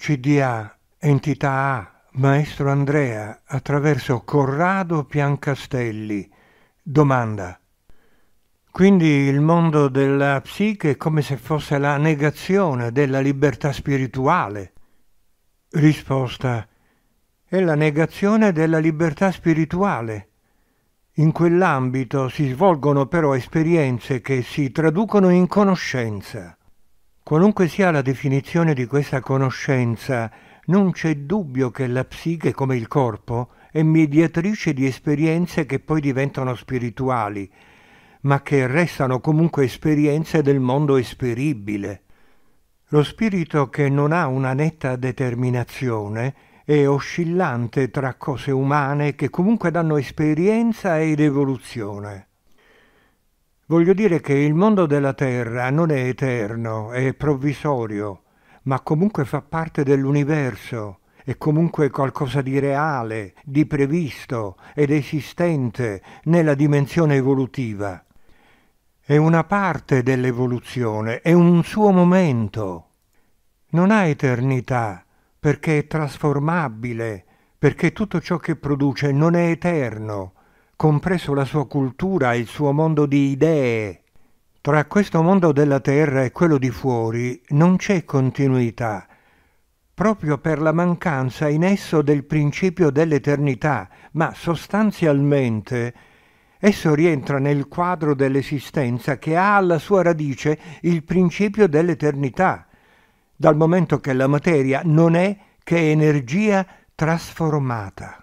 CDA, entità A, Maestro Andrea, attraverso Corrado Piancastelli. Domanda. Quindi il mondo della psiche è come se fosse la negazione della libertà spirituale. Risposta. È la negazione della libertà spirituale. In quell'ambito si svolgono però esperienze che si traducono in conoscenza. Qualunque sia la definizione di questa conoscenza, non c'è dubbio che la psiche, come il corpo, è mediatrice di esperienze che poi diventano spirituali, ma che restano comunque esperienze del mondo esperibile. Lo spirito che non ha una netta determinazione è oscillante tra cose umane che comunque danno esperienza ed evoluzione. Voglio dire che il mondo della Terra non è eterno, è provvisorio, ma comunque fa parte dell'universo, è comunque qualcosa di reale, di previsto ed esistente nella dimensione evolutiva. È una parte dell'evoluzione, è un suo momento. Non ha eternità perché è trasformabile, perché tutto ciò che produce non è eterno, compreso la sua cultura, il suo mondo di idee. Tra questo mondo della terra e quello di fuori non c'è continuità, proprio per la mancanza in esso del principio dell'eternità, ma sostanzialmente esso rientra nel quadro dell'esistenza che ha alla sua radice il principio dell'eternità, dal momento che la materia non è che energia trasformata.